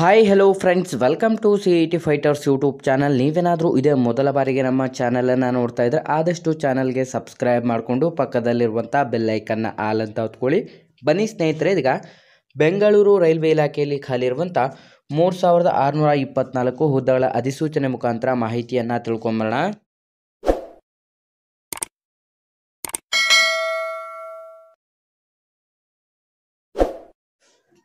hi hello friends welcome to C T fighters YouTube channel ನೀವೇನಾದರೂ ಇದೇ ಮೊದಲ ಬಾರಿಗೆ ನಮ್ಮ ಚಾನಲನ್ನು ನೋಡ್ತಾ ಇದ್ದರೆ ಆದಷ್ಟು ಚಾನಲ್ಗೆ ಸಬ್ಸ್ಕ್ರೈಬ್ ಮಾಡಿಕೊಂಡು ಪಕ್ಕದಲ್ಲಿರುವಂಥ ಬೆಲ್ಲೈಕನ್ನು ಆಲ್ ಅಂತ ಹೊತ್ಕೊಳ್ಳಿ ಬನ್ನಿ ಸ್ನೇಹಿತರೆ ಇದೀಗ ಬೆಂಗಳೂರು ರೈಲ್ವೆ ಇಲಾಖೆಯಲ್ಲಿ ಇರುವಂಥ ಮೂರು ಸಾವಿರದ ಆರುನೂರ ಇಪ್ಪತ್ನಾಲ್ಕು ಹುದ್ದೆಗಳ ಅಧಿಸೂಚನೆ ಮುಖಾಂತರ ಮಾಹಿತಿಯನ್ನು ತಿಳ್ಕೊಂಬರೋಣ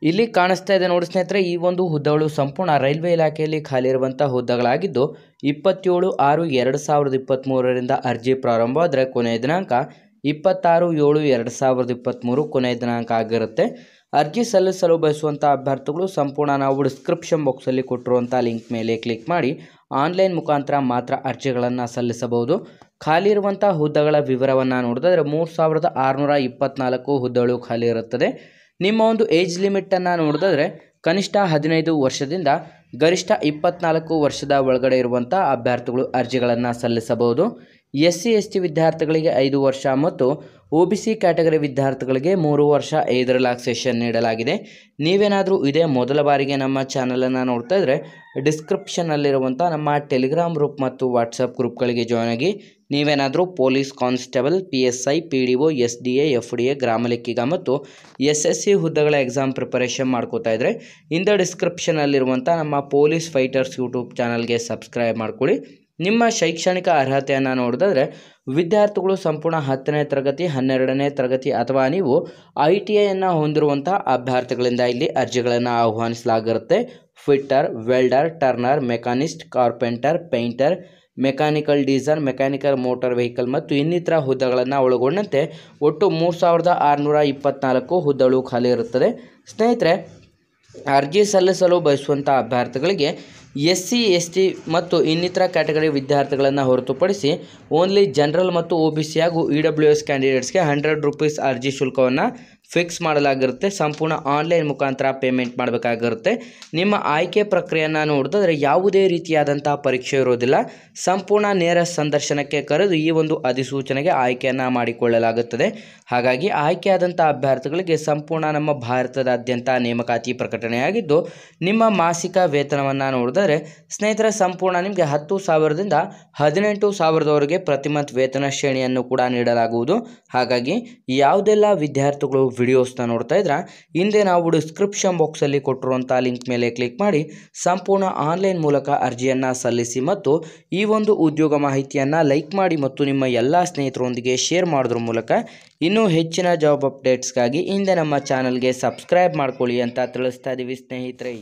ಇಲ್ಲಿ ಕಾಣಿಸ್ತಾ ಇದೆ ನೋಡಿ ಸ್ನೇಹಿತರೆ ಈ ಒಂದು ಹುದ್ದೆಗಳು ಸಂಪೂರ್ಣ ರೈಲ್ವೆ ಇಲಾಖೆಯಲ್ಲಿ ಖಾಲಿ ಇರುವಂಥ ಹುದ್ದೆಗಳಾಗಿದ್ದು ಇಪ್ಪತ್ತೇಳು ಆರು ಎರಡು ಸಾವಿರದ ಇಪ್ಪತ್ತ್ಮೂರರಿಂದ ಅರ್ಜಿ ಪ್ರಾರಂಭ ಆದರೆ ಕೊನೆಯ ದಿನಾಂಕ ಇಪ್ಪತ್ತಾರು ಏಳು ಎರಡು ಸಾವಿರದ ಇಪ್ಪತ್ತ್ಮೂರು ಕೊನೆಯ ದಿನಾಂಕ ಆಗಿರುತ್ತೆ ಅರ್ಜಿ ಸಲ್ಲಿಸಲು ಬಯಸುವಂಥ ಅಭ್ಯರ್ಥಿಗಳು ಸಂಪೂರ್ಣ ನಾವು ಡಿಸ್ಕ್ರಿಪ್ಷನ್ ಬಾಕ್ಸಲ್ಲಿ ಕೊಟ್ಟಿರುವಂಥ ಲಿಂಕ್ ಮೇಲೆ ಕ್ಲಿಕ್ ಮಾಡಿ ಆನ್ಲೈನ್ ಮುಖಾಂತರ ಮಾತ್ರ ಅರ್ಜಿಗಳನ್ನು ಸಲ್ಲಿಸಬಹುದು ಖಾಲಿ ಇರುವಂಥ ಹುದ್ದೆಗಳ ವಿವರವನ್ನು ನೋಡಿದ್ರೆ ಮೂರು ಸಾವಿರದ ಆರುನೂರ ಇಪ್ಪತ್ತ್ನಾಲ್ಕು ಹುದ್ದೆಗಳು ಖಾಲಿ ಇರುತ್ತದೆ ನಿಮ್ಮ ಒಂದು ಏಜ್ ಲಿಮಿಟನ್ನು ನೋಡಿದ್ರೆ ಕನಿಷ್ಠ ಹದಿನೈದು ವರ್ಷದಿಂದ ಗರಿಷ್ಠ ಇಪ್ಪತ್ನಾಲ್ಕು ವರ್ಷದ ಒಳಗಡೆ ಇರುವಂಥ ಅಭ್ಯರ್ಥಿಗಳು ಅರ್ಜಿಗಳನ್ನು ಸಲ್ಲಿಸಬಹುದು ಎಸ್ ಸಿ ಎಸ್ ಟಿ ವಿದ್ಯಾರ್ಥಿಗಳಿಗೆ ಐದು ವರ್ಷ ಮತ್ತು ಒ ಬಿ ಸಿ ಕ್ಯಾಟಗರಿ ವಿದ್ಯಾರ್ಥಿಗಳಿಗೆ ಮೂರು ವರ್ಷ ಐದು ರಿಲ್ಯಾಕ್ಸೇಷನ್ ನೀಡಲಾಗಿದೆ ನೀವೇನಾದರೂ ಇದೇ ಮೊದಲ ಬಾರಿಗೆ ನಮ್ಮ ಚಾನಲನ್ನು ನೋಡ್ತಾ ಇದ್ದರೆ ಡಿಸ್ಕ್ರಿಪ್ಷನ್ನಲ್ಲಿರುವಂಥ ನಮ್ಮ ಟೆಲಿಗ್ರಾಮ್ ಗ್ರೂಪ್ ಮತ್ತು ವಾಟ್ಸಪ್ ಗ್ರೂಪ್ಗಳಿಗೆ ಜಾಯ್ನ್ ಆಗಿ ನೀವೇನಾದರೂ police constable P S I P D O S D A F D A ಗ್ರಾಮ ಲೆಕ್ಕಿಗ ಮತ್ತು ಎಸ್ ಎಸ್ ಸಿ ಹುದ್ದೆಗಳ ಎಕ್ಸಾಮ್ ಪ್ರಿಪರೇಷನ್ ಮಾಡ್ಕೋತಾ ಇದ್ದರೆ ಇಂದ ಡಿಸ್ಕ್ರಿಪ್ಷನಲ್ಲಿರುವಂಥ ನಮ್ಮ ಪೊಲೀಸ್ ಫೈಟರ್ಸ್ ಯೂಟ್ಯೂಬ್ ಚಾನಲ್ಗೆ ಸಬ್ಸ್ಕ್ರೈಬ್ ಮಾಡ್ಕೊಳ್ಳಿ ನಿಮ್ಮ ಶೈಕ್ಷಣಿಕ ಅರ್ಹತೆಯನ್ನು ನೋಡಿದ್ರೆ ವಿದ್ಯಾರ್ಥಿಗಳು ಸಂಪೂರ್ಣ ಹತ್ತನೇ ತರಗತಿ ಹನ್ನೆರಡನೇ ತರಗತಿ ಅಥವಾ ನೀವು ಐ ಟಿ ಐಯನ್ನು ಹೊಂದಿರುವಂಥ ಅಭ್ಯರ್ಥಿಗಳಿಂದ ಇಲ್ಲಿ ಅರ್ಜಿಗಳನ್ನು ಆಹ್ವಾನಿಸಲಾಗಿರುತ್ತೆ fitter welder turner machinist carpenter painter mechanical diesel mechanical motor vehicle ಮತ್ತು ಇನ್ನಿತರ ಹುದ್ದೆಗಳನ್ನು ಒಳಗೊಂಡಂತೆ ಒಟ್ಟು ಮೂರು ಸಾವಿರದ ಆರುನೂರ ಇಪ್ಪತ್ತ್ನಾಲ್ಕು ಹುದ್ದೆಗಳು ಖಾಲಿ ಇರುತ್ತದೆ ಸ್ನೇಹಿತರೆ ಅರ್ಜಿ ಸಲ್ಲಿಸಲು ಬಯಸುವಂಥ ಅಭ್ಯರ್ಥಿಗಳಿಗೆ ಎಸ್ ಸಿ ಎಸ್ ಟಿ ಮತ್ತು ಇನ್ನಿತರ ಕ್ಯಾಟಗರಿ ವಿದ್ಯಾರ್ಥಿಗಳನ್ನು ಹೊರತುಪಡಿಸಿ ಓನ್ಲಿ ಜನರಲ್ ಮತ್ತು ಒ ಬಿ ಸಿ ಹಾಗೂ ಇ ಡಬ್ಲ್ಯೂ ಎಸ್ ಕ್ಯಾಂಡಿಡೇಟ್ಸ್ಗೆ ಹಂಡ್ರೆಡ್ ರುಪೀಸ್ ಅರ್ಜಿ ಶುಲ್ಕವನ್ನು ಫಿಕ್ಸ್ ಮಾಡಲಾಗಿರುತ್ತೆ ಸಂಪೂರ್ಣ ಆನ್ಲೈನ್ ಮುಖಾಂತರ ಪೇಮೆಂಟ್ ಮಾಡಬೇಕಾಗಿರುತ್ತೆ ನಿಮ್ಮ ಆಯ್ಕೆ ಪ್ರಕ್ರಿಯೆಯನ್ನು ನೋಡಿದ್ರೆ ಯಾವುದೇ ರೀತಿಯಾದಂಥ ಪರೀಕ್ಷೆ ಇರೋದಿಲ್ಲ ಸಂಪೂರ್ಣ ನೇರ ಸಂದರ್ಶನಕ್ಕೆ ಕರೆದು ಈ ಒಂದು ಅಧಿಸೂಚನೆಗೆ ಆಯ್ಕೆಯನ್ನು ಮಾಡಿಕೊಳ್ಳಲಾಗುತ್ತದೆ ಹಾಗಾಗಿ ಆಯ್ಕೆಯಾದಂಥ ಅಭ್ಯರ್ಥಿಗಳಿಗೆ ಸಂಪೂರ್ಣ ನಮ್ಮ ಭಾರತದಾದ್ಯಂತ ನೇಮಕಾತಿ ಪ್ರಕಟಣೆಯಾಗಿದ್ದು ನಿಮ್ಮ ಮಾಸಿಕ ವೇತನವನ್ನು ನೋಡಿದ್ರೆ ಆದರೆ ಸ್ನೇಹಿತರ ಸಂಪೂರ್ಣ ನಿಮಗೆ ಹತ್ತು ಸಾವಿರದಿಂದ ಹದಿನೆಂಟು ಸಾವಿರದವರೆಗೆ ಪ್ರತಿ ಮಂತ್ ವೇತನ ಶ್ರೇಣಿಯನ್ನು ಕೂಡ ನೀಡಲಾಗುವುದು ಹಾಗಾಗಿ ಯಾವುದೆಲ್ಲ ವಿದ್ಯಾರ್ಥಿಗಳು ವಿಡಿಯೋಸ್ನ ನೋಡ್ತಾ ಇದ್ರ ಹಿಂದೆ ನಾವು ಡಿಸ್ಕ್ರಿಪ್ಷನ್ ಬಾಕ್ಸಲ್ಲಿ ಕೊಟ್ಟಿರುವಂಥ ಲಿಂಕ್ ಮೇಲೆ ಕ್ಲಿಕ್ ಮಾಡಿ ಸಂಪೂರ್ಣ ಆನ್ಲೈನ್ ಮೂಲಕ ಅರ್ಜಿಯನ್ನು ಸಲ್ಲಿಸಿ ಮತ್ತು ಈ ಒಂದು ಉದ್ಯೋಗ ಮಾಹಿತಿಯನ್ನು ಲೈಕ್ ಮಾಡಿ ಮತ್ತು ನಿಮ್ಮ ಎಲ್ಲ ಸ್ನೇಹಿತರೊಂದಿಗೆ ಶೇರ್ ಮಾಡೋದ್ರ ಮೂಲಕ ಇನ್ನೂ ಹೆಚ್ಚಿನ ಜಾಬ್ ಅಪ್ಡೇಟ್ಸ್ಗಾಗಿ ಹಿಂದೆ ನಮ್ಮ ಚಾನಲ್ಗೆ ಸಬ್ಸ್ಕ್ರೈಬ್ ಮಾಡ್ಕೊಳ್ಳಿ ಅಂತ ತಿಳಿಸ್ತಾ ಇದ್ದೀವಿ ಸ್ನೇಹಿತರೆ